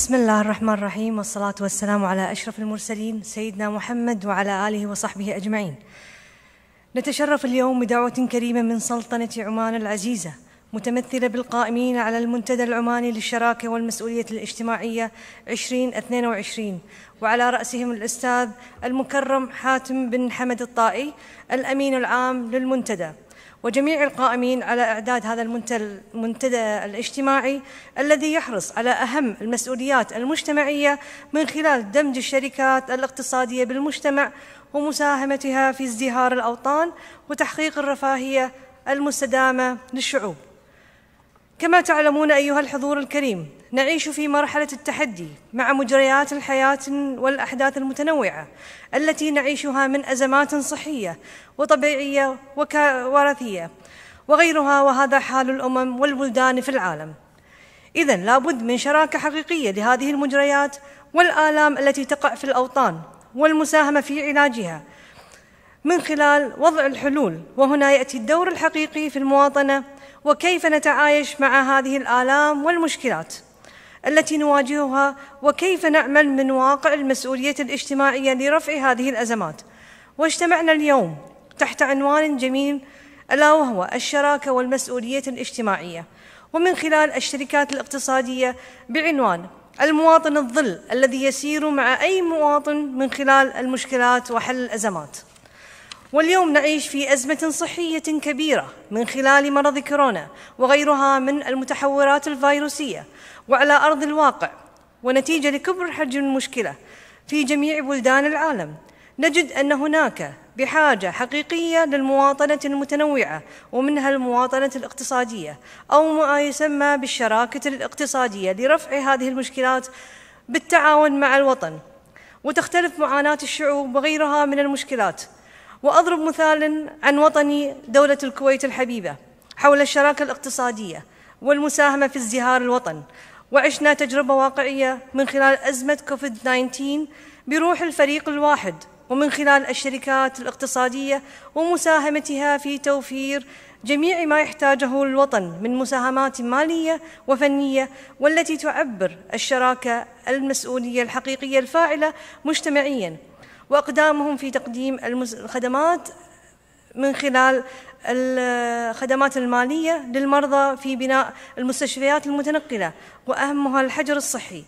بسم الله الرحمن الرحيم والصلاة والسلام على أشرف المرسلين سيدنا محمد وعلى آله وصحبه أجمعين. نتشرف اليوم بدعوة كريمة من سلطنة عمان العزيزة متمثلة بالقائمين على المنتدى العماني للشراكة والمسؤولية الاجتماعية 2022 وعلى رأسهم الأستاذ المكرم حاتم بن حمد الطائي الأمين العام للمنتدى وجميع القائمين على إعداد هذا المنتدى الاجتماعي الذي يحرص على أهم المسؤوليات المجتمعية من خلال دمج الشركات الاقتصادية بالمجتمع ومساهمتها في ازدهار الأوطان وتحقيق الرفاهية المستدامة للشعوب كما تعلمون أيها الحضور الكريم نعيش في مرحلة التحدي مع مجريات الحياة والأحداث المتنوعة التي نعيشها من أزمات صحية وطبيعية وكوارثية وغيرها وهذا حال الأمم والبلدان في العالم إذا لابد من شراكة حقيقية لهذه المجريات والآلام التي تقع في الأوطان والمساهمة في علاجها من خلال وضع الحلول وهنا يأتي الدور الحقيقي في المواطنة وكيف نتعايش مع هذه الآلام والمشكلات التي نواجهها وكيف نعمل من واقع المسؤوليه الاجتماعيه لرفع هذه الازمات واجتمعنا اليوم تحت عنوان جميل الا وهو الشراكه والمسؤوليه الاجتماعيه ومن خلال الشركات الاقتصاديه بعنوان المواطن الظل الذي يسير مع اي مواطن من خلال المشكلات وحل الازمات واليوم نعيش في أزمة صحية كبيرة من خلال مرض كورونا وغيرها من المتحورات الفيروسية وعلى أرض الواقع ونتيجة لكبر حجم المشكلة في جميع بلدان العالم نجد أن هناك بحاجة حقيقية للمواطنة المتنوعة ومنها المواطنة الاقتصادية أو ما يسمى بالشراكة الاقتصادية لرفع هذه المشكلات بالتعاون مع الوطن وتختلف معاناة الشعوب وغيرها من المشكلات وأضرب مثالا عن وطني دولة الكويت الحبيبة حول الشراكة الاقتصادية والمساهمة في ازدهار الوطن وعشنا تجربة واقعية من خلال أزمة كوفيد 19 بروح الفريق الواحد ومن خلال الشركات الاقتصادية ومساهمتها في توفير جميع ما يحتاجه الوطن من مساهمات مالية وفنية والتي تعبر الشراكة المسؤولية الحقيقية الفاعلة مجتمعياً وأقدامهم في تقديم الخدمات من خلال الخدمات المالية للمرضى في بناء المستشفيات المتنقلة وأهمها الحجر الصحي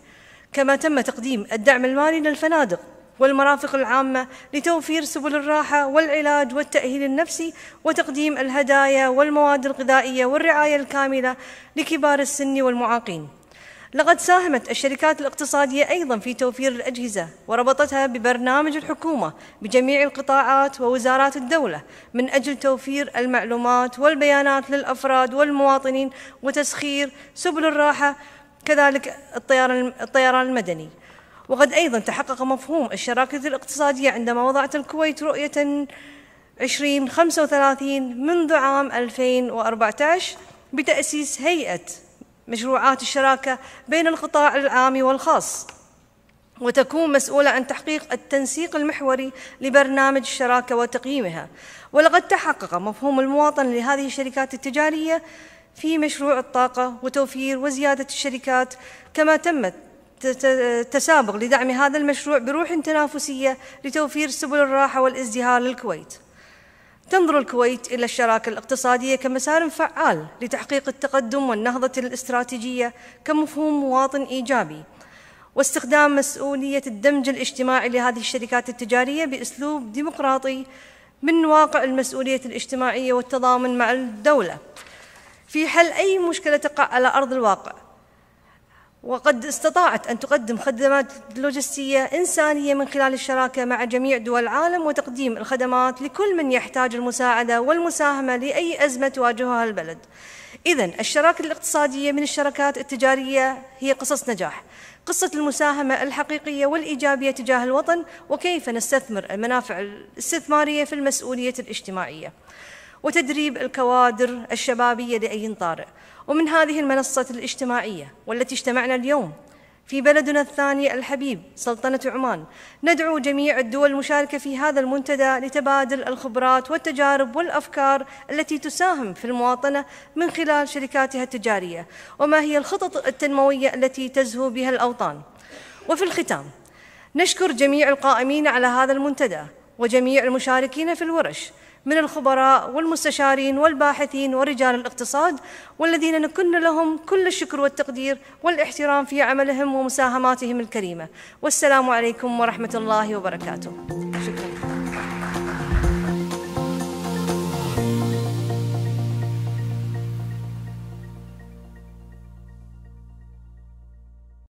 كما تم تقديم الدعم المالي للفنادق والمرافق العامة لتوفير سبل الراحة والعلاج والتأهيل النفسي وتقديم الهدايا والمواد الغذائية والرعاية الكاملة لكبار السن والمعاقين لقد ساهمت الشركات الاقتصادية أيضا في توفير الأجهزة وربطتها ببرنامج الحكومة بجميع القطاعات ووزارات الدولة من أجل توفير المعلومات والبيانات للأفراد والمواطنين وتسخير سبل الراحة كذلك الطيران المدني وقد أيضا تحقق مفهوم الشراكة الاقتصادية عندما وضعت الكويت رؤية 2035 منذ عام 2014 بتأسيس هيئة مشروعات الشراكة بين القطاع العام والخاص وتكون مسؤولة عن تحقيق التنسيق المحوري لبرنامج الشراكة وتقييمها ولقد تحقق مفهوم المواطن لهذه الشركات التجارية في مشروع الطاقة وتوفير وزيادة الشركات كما تمت تسابق لدعم هذا المشروع بروح تنافسية لتوفير سبل الراحة والازدهار للكويت تنظر الكويت إلى الشراكة الاقتصادية كمسار فعال لتحقيق التقدم والنهضة الاستراتيجية كمفهوم مواطن إيجابي واستخدام مسؤولية الدمج الاجتماعي لهذه الشركات التجارية بأسلوب ديمقراطي من واقع المسؤولية الاجتماعية والتضامن مع الدولة في حل أي مشكلة تقع على أرض الواقع وقد استطاعت أن تقدم خدمات لوجستية إنسانية من خلال الشراكة مع جميع دول العالم وتقديم الخدمات لكل من يحتاج المساعدة والمساهمة لأي أزمة تواجهها البلد إذا الشراكة الاقتصادية من الشركات التجارية هي قصص نجاح قصة المساهمة الحقيقية والإيجابية تجاه الوطن وكيف نستثمر المنافع الاستثمارية في المسؤولية الاجتماعية وتدريب الكوادر الشبابية لأي طارئ ومن هذه المنصة الاجتماعية والتي اجتمعنا اليوم في بلدنا الثاني الحبيب سلطنة عمان ندعو جميع الدول المشاركة في هذا المنتدى لتبادل الخبرات والتجارب والأفكار التي تساهم في المواطنة من خلال شركاتها التجارية وما هي الخطط التنموية التي تزهو بها الأوطان وفي الختام نشكر جميع القائمين على هذا المنتدى وجميع المشاركين في الورش من الخبراء والمستشارين والباحثين ورجال الاقتصاد والذين نكن لهم كل الشكر والتقدير والاحترام في عملهم ومساهماتهم الكريمة والسلام عليكم ورحمة الله وبركاته شكرا